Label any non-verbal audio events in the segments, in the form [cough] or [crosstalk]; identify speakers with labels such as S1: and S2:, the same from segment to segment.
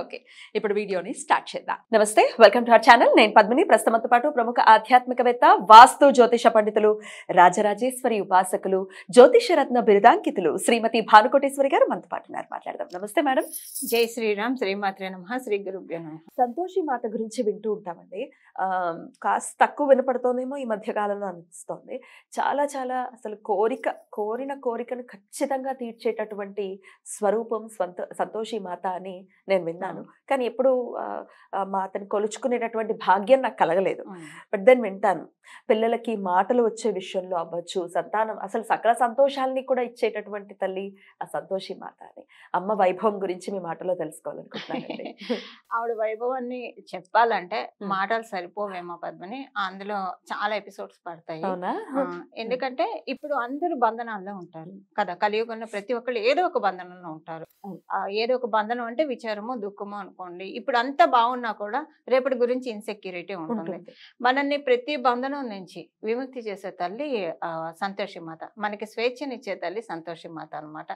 S1: Okay ఇప్పుడు వీడియోని start చేద్దాం నమస్తే వెల్కమ్ టు అవర్ ఛానల్ నేను పద్మిని ప్రస్తుతంతో పాటు ప్రముఖ ఆధ్యాత్మికవేత్త వాస్తు జ్యోతిష పండితులు రాజరాజేశ్వరి ఉపాసకులు జ్యోతిషరత్న బిరుదాంకితులు శ్రీమతి భానుకోటేశ్వరి గారు మనతో పాటు మాట్లాడదాం నమస్తే మేడం
S2: జై శ్రీరామ్ శ్రీమాత్రే నమ శ్రీ గురుభ్య సంతోషి మాత గురించి వింటూ
S1: ఉంటామండి కాస్త తక్కువ వినపడుతోందేమో ఈ మధ్య కాలంలో అనిపిస్తోంది చాలా చాలా అసలు కోరిక కోరిన కోరికను ఖచ్చితంగా తీర్చేటటువంటి స్వరూపం సంతోషి మాత అని నేను విన్నాను కానీ ఎప్పుడు మా అతను కొలుచుకునేటటువంటి భాగ్యం నాకు కలగలేదు బట్ దెన్ వింటాను పిల్లలకి మాటలు వచ్చే విషయంలో అవ్వచ్చు సంతానం అసలు సకల సంతోషాలని కూడా ఇచ్చేటటువంటి తల్లి ఆ సంతోషి మాత అని అమ్మ వైభవం గురించి మీ మాటలో తెలుసుకోవాలనుకుంటున్నానండి
S2: [laughs] ఆవిడ వైభవాన్ని చెప్పాలంటే మాటలు సరిపోవేమో పద్మని అందులో చాలా ఎపిసోడ్స్ పడతాయి [laughs] ఎందుకంటే ఇప్పుడు అందరూ బంధనాల్లో ఉంటారు కదా కలియుగంలో ప్రతి ఒక్కళ్ళు ఏదో ఒక బంధనంలో ఉంటారు ఏదో ఒక బంధనం అంటే విచారము దుఃఖం దుఃఖము అనుకోండి ఇప్పుడు అంతా బాగున్నా కూడా రేపటి గురించి ఇన్సెక్యూరిటీ ఉంటుంది మనల్ని ప్రతి బంధనం నుంచి విముక్తి చేసే తల్లి సంతోషి మాత మనకి స్వేచ్ఛనిచ్చే తల్లి సంతోషి మాత అనమాట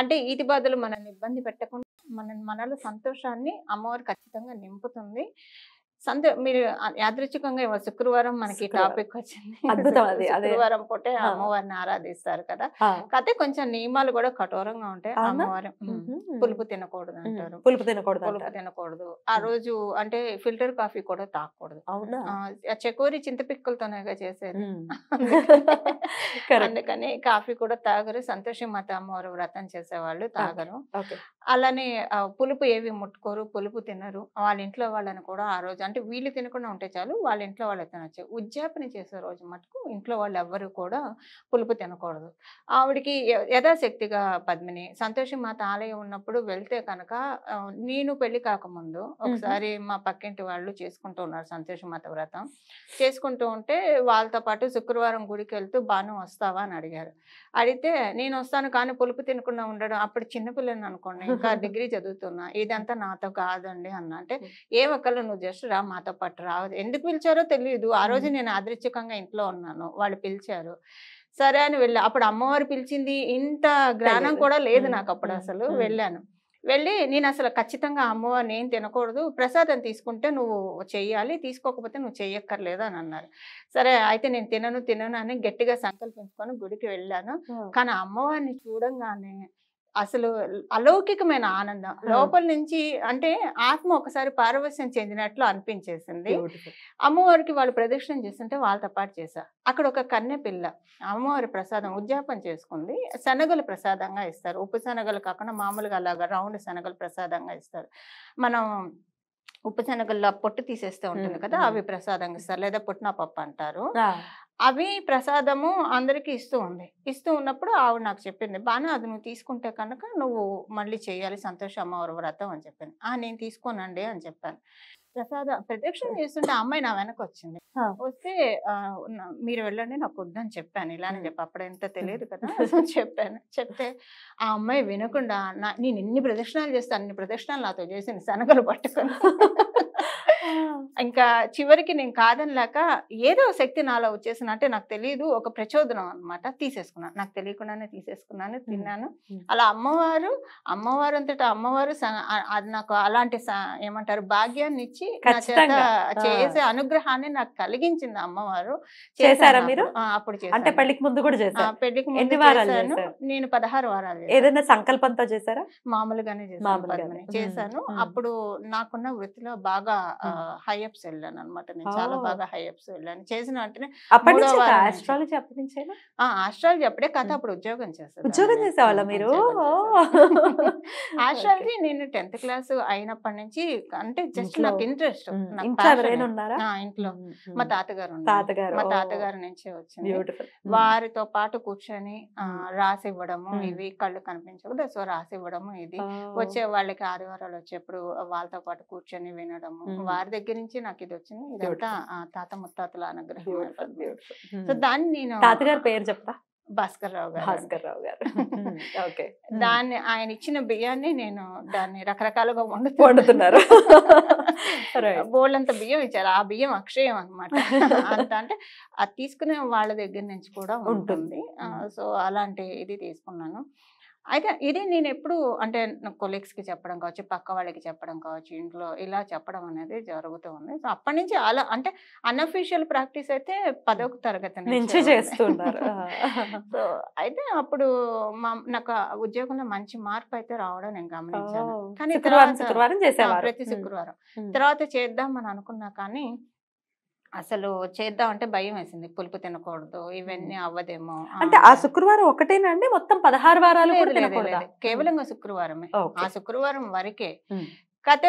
S2: అంటే ఇది బదులు మనల్ని ఇబ్బంది పెట్టకుండా మన మనలో సంతోషాన్ని అమ్మవారు ఖచ్చితంగా నింపుతుంది సందే మీరు యాదృచ్ఛికంగా ఇవాళ శుక్రవారం మనకి టాపిక్ వచ్చింది అద్భుతం శుక్రవారం పుట్టే అమ్మవారిని ఆరాధిస్తారు కదా కాకపోతే కొంచెం నియమాలు కూడా కఠోరంగా ఉంటాయి అమ్మవారి పులుపు తినకూడదు అంటారు పులుపు తినకూడదు పులుపు తినకూడదు ఆ రోజు అంటే ఫిల్టర్ కాఫీ కూడా తాకూడదు అవునా చెకోరి చింతపిక్కలతోనేగా చేసేది [laughs] అందుకని కాఫీ కూడా తాగరు సంతోషి మాత అమ్మవారు వ్రతం చేసేవాళ్ళు తాగరు అలానే పులుపు ఏవి ముట్టుకోరు పులుపు తినరు వాళ్ళ ఇంట్లో వాళ్ళని కూడా ఆ రోజు అంటే వీళ్ళు తినకుండా ఉంటే చాలు వాళ్ళ ఇంట్లో వాళ్ళు తినొచ్చు ఉద్యాపన చేసే రోజు మటుకు ఇంట్లో వాళ్ళు ఎవ్వరు కూడా పులుపు తినకూడదు ఆవిడికి యథాశక్తిగా పద్మిని సంతోషం మాత ఆలయం ఉన్నప్పుడు వెళ్తే కనుక నేను పెళ్లి కాకముందు ఒకసారి మా పక్కింటి వాళ్ళు చేసుకుంటూ ఉన్నారు సంతోషం మాత వ్రతం చేసుకుంటూ ఉంటే వాళ్ళతో పాటు శుక్రవారం గుడికి వెళ్తూ బాను వస్తావా అని అడిగారు అడిగితే నేను వస్తాను కానీ పులుపు తినకుండా ఉండడం అప్పుడు చిన్నపిల్లని అనుకోండి ఇంకా డిగ్రీ చదువుతున్నా ఇదంతా నాతో కాదండి అన్న అంటే ఏ ఒక్కళ్ళు నువ్వు జస్ట్ రా మాతో పాటు రా ఎందుకు పిలిచారో తెలియదు ఆ రోజు నేను ఆదృశ్యకంగా ఇంట్లో ఉన్నాను వాళ్ళు పిలిచారు సరే అని వెళ్ళా అప్పుడు అమ్మవారు పిలిచింది ఇంత జ్ఞానం కూడా లేదు నాకు అప్పుడు అసలు వెళ్ళాను వెళ్ళి నేను అసలు ఖచ్చితంగా అమ్మవారిని ఏం తినకూడదు ప్రసాదం తీసుకుంటే నువ్వు చెయ్యాలి తీసుకోకపోతే నువ్వు చెయ్యక్కర్లేదు అని అన్నారు సరే అయితే నేను తినను తినను అని గట్టిగా సంకల్పించుకొని గుడికి వెళ్ళాను కానీ అమ్మవారిని చూడంగానే అసలు అలౌకికమైన ఆనందం లోపల నుంచి అంటే ఆత్మ ఒకసారి పారవశ్యం చెందినట్లు అనిపించేసింది అమ్మవారికి వాళ్ళు ప్రదక్షిణ చేస్తుంటే వాళ్ళతో పాటు చేశారు అక్కడ ఒక కన్నె పిల్ల అమ్మవారి ప్రసాదం ఉద్యాపనం చేసుకుంది శనగలు ప్రసాదంగా ఇస్తారు ఉప్పు శనగలు కాకుండా మామూలుగా అలాగా రౌండ్ శనగలు ప్రసాదంగా ఇస్తారు మనం ఉప్పు శనగల్లో పొట్టు తీసేస్తే ఉంటుంది కదా అవి ప్రసాదంగా ఇస్తారు లేదా పుట్నా పప్పు అంటారు అవి ప్రసాదము అందరికీ ఇస్తూ ఉంది ఇస్తూ ఉన్నప్పుడు ఆవిడ నాకు చెప్పింది బాగా అది నువ్వు తీసుకుంటే కనుక నువ్వు మళ్ళీ చేయాలి సంతోష అమ్మవారి వ్రతం అని చెప్పింది ఆ నేను తీసుకోనండి అని చెప్పాను ప్రసాద ప్రదక్షిణ చేస్తుంటే అమ్మాయి నా వెనక వచ్చింది వస్తే మీరు వెళ్ళండి నాకు వద్దని చెప్పాను ఇలానే చెప్పి అప్పుడు ఎంత తెలియదు కదా [laughs] చెప్పాను చెప్తే ఆ అమ్మాయి వినకుండా నేను ఎన్ని ప్రదక్షిణాలు చేస్తాను అన్ని ప్రదక్షిణాలు నాతో చేసింది శనగలు పట్టుకొని ఇంకా చివరికి నేను లేక ఏదో శక్తి నాలో వచ్చేసిన అంటే నాకు తెలియదు ఒక ప్రచోదనం అనమాట తీసేసుకున్నాను నాకు తెలియకుండానే తీసేసుకున్నాను తిన్నాను అలా అమ్మవారు అమ్మవారు అంతటా అమ్మవారు అది నాకు అలాంటి ఏమంటారు భాగ్యాన్ని ఇచ్చి చేసే అనుగ్రహాన్ని నాకు కలిగించింది అమ్మవారు చేశారా మీరు అప్పుడు అంటే పెళ్లికి
S1: ముందు కూడా చేశారు పెళ్లికి ముందు వారాలు
S2: నేను పదహారు వారాలు ఏదైనా
S1: సంకల్పంతో చేశారా మామూలుగానే
S2: చేశాను చేశాను అప్పుడు నాకున్న వృత్తిలో బాగా అప్స్ వెళ్ళాను అనమాట నేను చాలా బాగా అప్స్ వెళ్ళాను చేసిన వెంటనే ఆస్ట్రాలజీ ఆస్ట్రాలజీ అప్పుడే కథ అప్పుడు ఉద్యోగం చేస్తాను ఉద్యోగం చేసేవాళ్ళ మీరు ఆస్ట్రాలజీ [laughs] [laughs] నేను టెన్త్ క్లాస్ అయినప్పటి నుంచి అంటే జస్ట్ నాకు ఇంట్రెస్ట్ ఇంట్లో మా తాతగారు మా తాతగారు నుంచే వచ్చింది వారితో పాటు కూర్చొని రాసి ఇవ్వడము ఇవి కళ్ళు కనిపించకూడదు సో రాసి ఇవ్వడము ఇది వచ్చే వాళ్ళకి ఆదివారాలు వచ్చేప్పుడు వాళ్ళతో పాటు కూర్చొని వినడము వారి వారి దగ్గర నుంచి నాకు ఇది వచ్చింది ఇదంతా తాత ముత్తాతల అనుగ్రహం సో దాన్ని నేను తాతగారి పేరు చెప్తా భాస్కర్ రావు గారు భాస్కర్ రావు గారు ఓకే దాన్ని ఆయన ఇచ్చిన బియ్యాన్ని నేను దాన్ని రకరకాలుగా వండుతూ వండుతున్నారు [laughs] బోల్డ్ బియ్యం ఇచ్చారు ఆ బియ్యం అక్షయం అనమాట అంత అంటే అది తీసుకునే వాళ్ళ దగ్గర నుంచి కూడా ఉంటుంది సో అలాంటి ఇది తీసుకున్నాను అయితే ఇది నేను ఎప్పుడు అంటే కొలీగ్స్కి చెప్పడం కావచ్చు పక్క వాళ్ళకి చెప్పడం కావచ్చు ఇంట్లో ఇలా చెప్పడం అనేది జరుగుతూ ఉంది సో అప్పటి నుంచి అలా అంటే అన్అఫీషియల్ ప్రాక్టీస్ అయితే పదో తరగతి నుంచి చేస్తున్నారు సో అయితే అప్పుడు మా నాకు ఉద్యోగంలో మంచి మార్పు అయితే రావడం నేను గమనించాను కానీ శుక్రవారం ప్రతి శుక్రవారం తర్వాత చేద్దాం అని అనుకున్నా కానీ అసలు చేద్దాం అంటే భయం వేసింది పులుపు తినకూడదు ఇవన్నీ అవ్వదేమో అంటే
S1: ఆ శుక్రవారం ఒకటేనా అండి మొత్తం పదహారు వారాలు
S2: కేవలంగా శుక్రవారమే ఆ శుక్రవారం వరకే కాకపోతే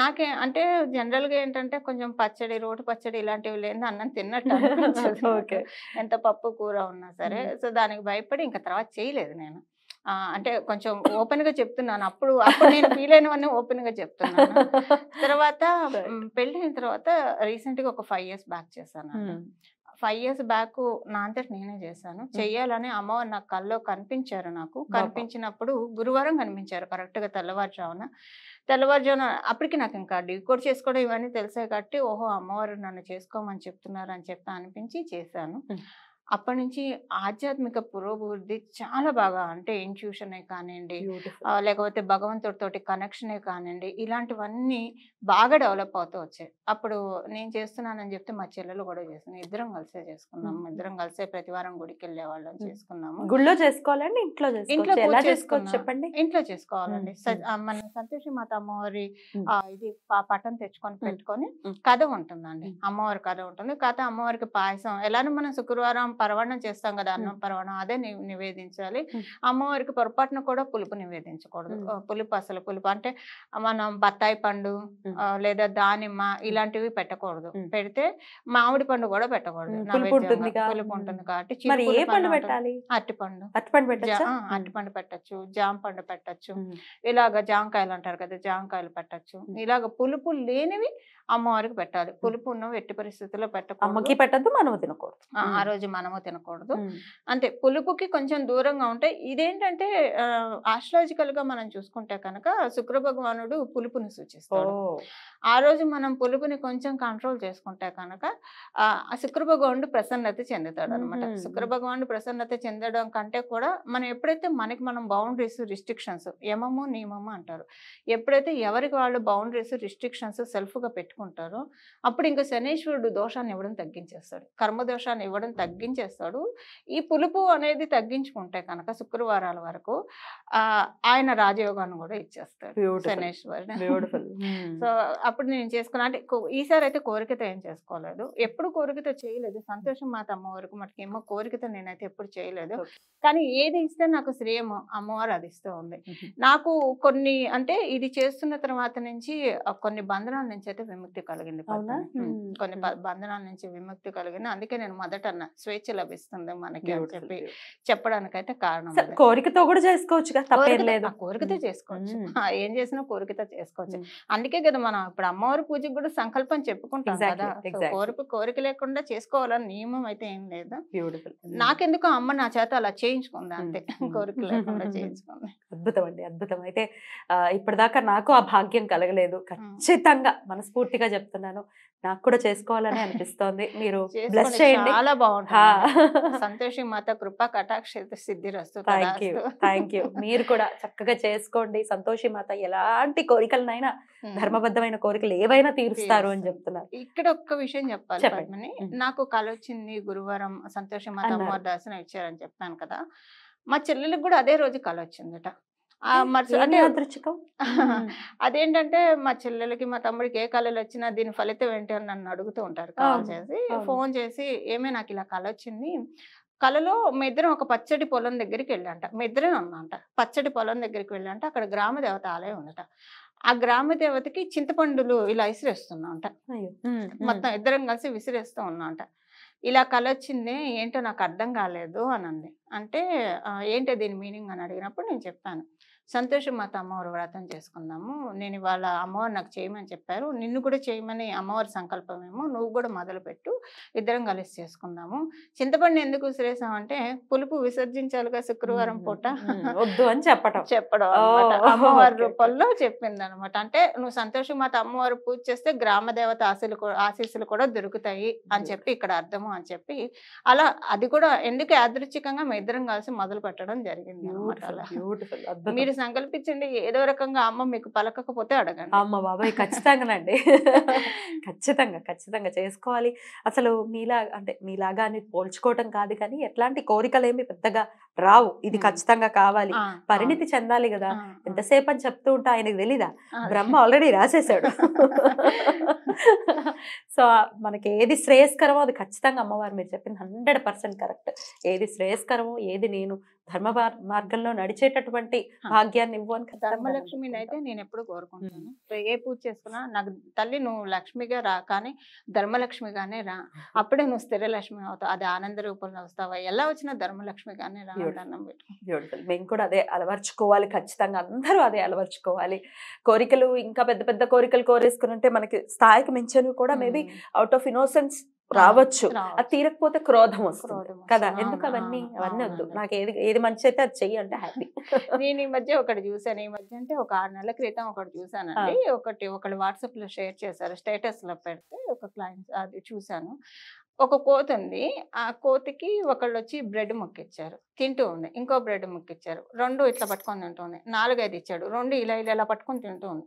S2: నాకే అంటే జనరల్ గా ఏంటంటే కొంచెం పచ్చడి రోటి పచ్చడి ఇలాంటివి లేని అన్నం తిన్నట్టు [laughs] ఎంత పప్పు కూర ఉన్నా సరే సో దానికి భయపడి ఇంకా తర్వాత చేయలేదు నేను అంటే కొంచెం ఓపెన్ గా చెప్తున్నాను అప్పుడు అప్పుడు నేను ఫీల్ అయినవన్నీ ఓపెన్ గా చెప్తున్నాను తర్వాత పెళ్ళైన తర్వాత రీసెంట్ గా ఒక ఫైవ్ ఇయర్స్ బ్యాక్ చేశాను ఫైవ్ ఇయర్స్ బ్యాక్ నా అంతటి నేనే చేశాను చెయ్యాలని అమ్మవారు నాకు కల్లో కనిపించారు నాకు కనిపించినప్పుడు గురువారం కనిపించారు కరెక్ట్ గా తెల్లవారుజామున తెల్లవారుజామున అప్పటికి నాకు ఇంకా డీకోడ్ చేసుకోవడం ఇవన్నీ తెలిసాయి కాబట్టి ఓహో అమ్మవారు నన్ను చేసుకోమని చెప్తున్నారు అని చెప్పి అనిపించి చేశాను అప్పటి నుంచి ఆధ్యాత్మిక పురోభివృద్ధి చాలా బాగా అంటే ఏ కానివ్వండి లేకపోతే భగవంతుడితోటి కనెక్షనే కానివ్వండి ఇలాంటివన్నీ బాగా డెవలప్ అవుతూ వచ్చాయి అప్పుడు నేను చేస్తున్నానని చెప్తే మా చెల్లెలు కూడా చేస్తున్నాను ఇద్దరం కలిసే చేసుకున్నాము ఇద్దరం కలిసే ప్రతి వారం గుడికి వెళ్ళే వాళ్ళం చేసుకున్నాము గుళ్ళో
S1: చేసుకోవాలండి ఇంట్లో ఇంట్లో చేసుకోవచ్చు
S2: చెప్పండి ఇంట్లో చేసుకోవాలండి మన సంతోషి మాత అమ్మవారి ఇది పటం తెచ్చుకొని పెట్టుకొని కథ ఉంటుందండి అమ్మవారి కథ ఉంటుంది కథ అమ్మవారికి పాయసం ఎలానో మనం శుక్రవారం పరవణం చేస్తాం కదా అన్నం పరవణం అదే నివేదించాలి అమ్మవారికి పొరపాటున కూడా పులుపు నివేదించకూడదు పులుపు అసలు పులుపు అంటే మనం బత్తాయి పండు లేదా దానిమ్మ ఇలాంటివి పెట్టకూడదు పెడితే మామిడి పండు కూడా పెట్టకూడదు పులుపు ఉంటుంది కాబట్టి అట్టిపండు అట్టిపండు పెట్టచ్చు జామ పండు పెట్టచ్చు ఇలాగ జామకాయలు అంటారు కదా జామకాయలు పెట్టచ్చు ఇలాగ పులుపు లేనివి అమ్మవారికి పెట్టాలి పులుపు ఉన్న ఎట్టి పరిస్థితుల్లో పెట్టకి
S1: పెట్టద్దు మనము తినకూడదు
S2: ఆ రోజు మనము తినకూడదు అంతే పులుపుకి కొంచెం దూరంగా ఉంటే ఇదేంటంటే ఆస్ట్రాలజికల్ గా మనం చూసుకుంటే కనుక శుక్ర భగవానుడు పులుపుని సూచిస్తాడు ఆ రోజు మనం పులుపుని కొంచెం కంట్రోల్ చేసుకుంటే కనుక ఆ శుక్ర భగవానుడు ప్రసన్నత చెందుతాడు అనమాట శుక్ర భగవానుడు ప్రసన్నత చెందడం కంటే కూడా మనం ఎప్పుడైతే మనకి మనం బౌండరీస్ రిస్ట్రిక్షన్స్ యమము నియమము అంటారు ఎప్పుడైతే ఎవరికి వాళ్ళు బౌండరీస్ రిస్ట్రిక్షన్స్ సెల్ఫ్ గా పెట్టుకుంటారు పెట్టుకుంటారో అప్పుడు ఇంకా శనీశ్వరుడు దోషాన్ని ఇవ్వడం తగ్గించేస్తాడు కర్మదోషాన్ని ఇవ్వడం తగ్గించేస్తాడు ఈ పులుపు అనేది తగ్గించుకుంటే కనుక శుక్రవారాల వరకు ఆయన రాజయోగాన్ని కూడా ఇచ్చేస్తాడు శనేశ్వరుడు [laughs] hmm. సో అప్పుడు నేను చేసుకున్నా అంటే ఈసారి అయితే కోరికతో ఏం చేసుకోలేదు ఎప్పుడు కోరికతో చేయలేదు సంతోషం మా వరకు మటుకు ఏమో కోరికతో నేనైతే ఎప్పుడు చేయలేదు కానీ ఏది ఇస్తే నాకు శ్రేయము అమ్మవారు అది ఇస్తూ ఉంది mm-hmm. నాకు కొన్ని అంటే ఇది చేస్తున్న తర్వాత నుంచి కొన్ని బంధనాల నుంచి అయితే విముక్తి కలిగింది కొన్ని బంధనాల నుంచి విముక్తి కలిగింది అందుకే నేను మొదట స్వేచ్ఛ లభిస్తుంది మనకి అని చెప్పి చెప్పడానికైతే కారణం కోరికతో కూడా చేసుకోవచ్చు కోరికతో చేసుకోవచ్చు ఏం చేసినా కోరికతో చేసుకోవచ్చు అందుకే కదా మనం ఇప్పుడు అమ్మవారి పూజకి కూడా సంకల్పం చెప్పుకుంటాం కదా కోరిక కోరిక లేకుండా చేసుకోవాలని నియమం అయితే ఏం లేదు నాకెందుకు అమ్మ నా చేత అలా చేయించుకుంది అంతే కోరిక లేకుండా చేయించుకుంది అద్భుతం అండి అద్భుతం అయితే
S1: ఇప్పటిదాకా నాకు ఆ భాగ్యం కలగలేదు ఖచ్చితంగా మనస్ఫూర్తి పూర్తిగా చెప్తున్నాను నాకు కూడా చేసుకోవాలని అనిపిస్తోంది మీరు బ్లెస్ చేయండి చాలా
S2: బాగుంటుంది సంతోషి [laughs] మాత కృప కటాక్ష సిద్ధి థ్యాంక్ యూ థ్యాంక్ యూ మీరు కూడా చక్కగా చేసుకోండి సంతోషి మాత ఎలాంటి కోరికలనైనా ధర్మబద్ధమైన
S1: కోరికలు ఏవైనా తీరుస్తారు అని చెప్తున్నారు
S2: ఇక్కడ ఒక్క విషయం చెప్పాలి చెప్పండి నాకు కలొచ్చింది గురువారం సంతోషి మాత అమ్మవారి దర్శనం ఇచ్చారని చెప్పాను కదా మా చెల్లెలకు కూడా అదే రోజు కలొచ్చిందట అదేంటంటే మా చెల్లెలకి మా తమ్ముడికి ఏ కళలు వచ్చినా దీని ఫలితం ఏంటి అని నన్ను అడుగుతూ ఉంటారు చేసి ఫోన్ చేసి ఏమే నాకు ఇలా కళ వచ్చింది కళలో మిద్దరం ఒక పచ్చడి పొలం దగ్గరికి వెళ్ళంట ఇద్దరే ఉందంట పచ్చడి పొలం దగ్గరికి వెళ్ళంట అక్కడ గ్రామ దేవత ఆలయం ఉందట ఆ గ్రామ దేవతకి చింతపండులు ఇలా విసిరేస్తున్నాంట మొత్తం ఇద్దరం కలిసి విసిరేస్తూ ఉన్నాంట ఇలా కళ వచ్చింది ఏంటో నాకు అర్థం కాలేదు అని అంది అంటే ఏంటో దీని మీనింగ్ అని అడిగినప్పుడు నేను చెప్పాను సంతోషం మా అమ్మవారు వ్రతం చేసుకుందాము నేను ఇవాళ అమ్మవారు నాకు చేయమని చెప్పారు నిన్ను కూడా చేయమని అమ్మవారి సంకల్పం ఏమో నువ్వు కూడా మొదలుపెట్టు ఇద్దరం కలిసి చేసుకుందాము చింతపండు ఎందుకు విసిరేసామంటే అంటే పులుపు విసర్జించాలిగా శుక్రవారం పూట వద్దు అని చెప్పడం చెప్పడం అమ్మవారి రూపంలో చెప్పింది అనమాట అంటే నువ్వు సంతోషం మాత అమ్మవారు పూజ చేస్తే గ్రామ దేవత ఆశలు ఆశీస్సులు కూడా దొరుకుతాయి అని చెప్పి ఇక్కడ అర్థము అని చెప్పి అలా అది కూడా ఎందుకు యాదృచ్ఛికంగా మేము ఇద్దరం కలిసి మొదలు పెట్టడం జరిగింది అనమాట మీరు సంకల్పించండి ఏదో రకంగా అమ్మ మీకు పలకపోతే అడగండి అమ్మ బాబాయ్ ఖచ్చితంగానండి [laughs] ఖచ్చితంగా ఖచ్చితంగా
S1: చేసుకోవాలి అసలు మీలా అంటే మీలాగా అని పోల్చుకోవటం కాదు కానీ ఎట్లాంటి కోరికలు ఏమి పెద్దగా రావు ఇది ఖచ్చితంగా కావాలి పరిణితి చెందాలి కదా ఎంతసేపు అని చెప్తూ ఉంటా ఆయనకు తెలీదా బ్రహ్మ ఆల్రెడీ రాసేసాడు [laughs] సో మనకి ఏది శ్రేయస్కరమో అది ఖచ్చితంగా అమ్మవారు మీరు చెప్పింది హండ్రెడ్ పర్సెంట్ కరెక్ట్ ఏది శ్రేయస్కరమో ఏది నేను ధర్మ మార్గంలో నడిచేటటువంటి భాగ్యాన్ని ఇవ్వను ధర్మలక్ష్మిని
S2: అయితే నేను ఎప్పుడు కోరుకుంటాను ఏ పూజ చేసుకున్నా నాకు తల్లి నువ్వు లక్ష్మిగా రా కానీ ధర్మలక్ష్మిగానే రా అప్పుడే నువ్వు స్థిరలక్ష్మి అవుతావు అది ఆనంద రూపంలో వస్తావా ఎలా వచ్చినా ధర్మలక్ష్మిగానే రా మేము కూడా అదే అలవర్చుకోవాలి ఖచ్చితంగా అందరూ అదే అలవర్చుకోవాలి
S1: కోరికలు ఇంకా పెద్ద పెద్ద కోరికలు కోరేసుకుని ఉంటే మనకి స్థాయికి మించను కూడా మేబీ అవుట్ ఆఫ్ ఇన్నోసెన్స్ రావచ్చు అది తీరకపోతే క్రోధం వస్తుంది కదా ఎందుకు అవన్నీ అవన్నీ వద్దు నాకు ఏది ఏది మంచి అయితే అది చెయ్యి అంటే హ్యాపీ
S2: [laughs] నేను ఈ మధ్య ఒకటి చూసాను ఈ మధ్య అంటే ఒక ఆరు నెలల క్రితం ఒకటి చూసానండి ఒకటి ఒకటి వాట్సాప్ లో షేర్ చేశారు స్టేటస్ లో పెడితే ఒక క్లయింట్ అది చూసాను ఒక కోత ఉంది ఆ కోతికి ఒకళ్ళు వచ్చి బ్రెడ్ మొక్కిచ్చారు తింటూ ఉంది ఇంకో బ్రెడ్ మొక్కిచ్చారు రెండు ఇట్లా పట్టుకొని తింటూ ఉంది నాలుగైదు ఇచ్చాడు రెండు ఇలా ఇలా ఇలా పట్టుకొని తింటూ ఉంది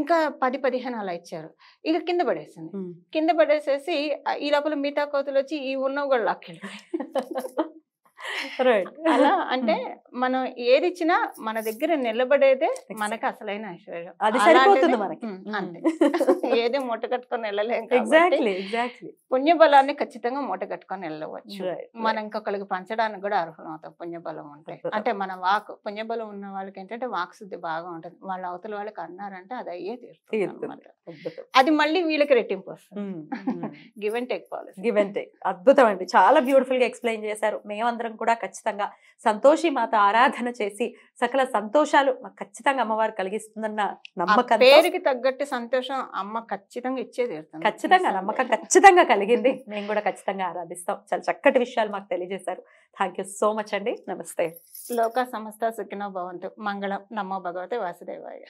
S2: ఇంకా పది పదిహేను అలా ఇచ్చారు ఇక కింద పడేసింది కింద పడేసేసి ఈ లోపల మిగతా కోతులు వచ్చి ఈ ఉన్నవి కూడా లాక్కెళ్ళాయి [laughs] అలా అంటే hmm. మనం ఏది ఇచ్చినా మన దగ్గర నిలబడేదే మనకి అసలైన ఐశ్వర్యం అది hmm. [laughs] ఏది మూట కట్టుకొని వెళ్ళలేం పుణ్యబలాన్ని ఖచ్చితంగా మూట కట్టుకొని వెళ్ళవచ్చు మనం ఇంకొకరికి పంచడానికి కూడా అర్హులం అవుతాం పుణ్యబలం ఉంటే అంటే మన వాక్ పుణ్యబలం ఉన్న వాళ్ళకి ఏంటంటే వాక్ శుద్ధి బాగా ఉంటుంది వాళ్ళ అవతల వాళ్ళకి అన్నారంటే అది అయ్యే తీరుతుంది అది మళ్ళీ వీళ్ళకి రెట్టింపు వస్తుంది
S1: give and take policy give and take అద్భుతం అండి చాలా బ్యూటిఫుల్ గా ఎక్స్ప్లెయిన్ చేశారు మేమందరం కూడా ఖచ్చితంగా సంతోషి మాత ఆరాధన చేసి సకల సంతోషాలు మాకు ఖచ్చితంగా అమ్మవారు కలిగిస్తుందన్న నమ్మకం పేరుకి తగ్గట్టు సంతోషం అమ్మ ఖచ్చితంగా ఇచ్చే తీరుతుంది ఖచ్చితంగా నమ్మకం ఖచ్చితంగా కలిగింది మేము కూడా ఖచ్చితంగా ఆరాధిస్తాం చాలా చక్కటి విషయాలు మాకు తెలియజేశారు థ్యాంక్ సో మచ్ అండి నమస్తే
S2: లోక సంస్థ సుఖినో భవంతు మంగళం నమో భగవతి వాసుదేవాయ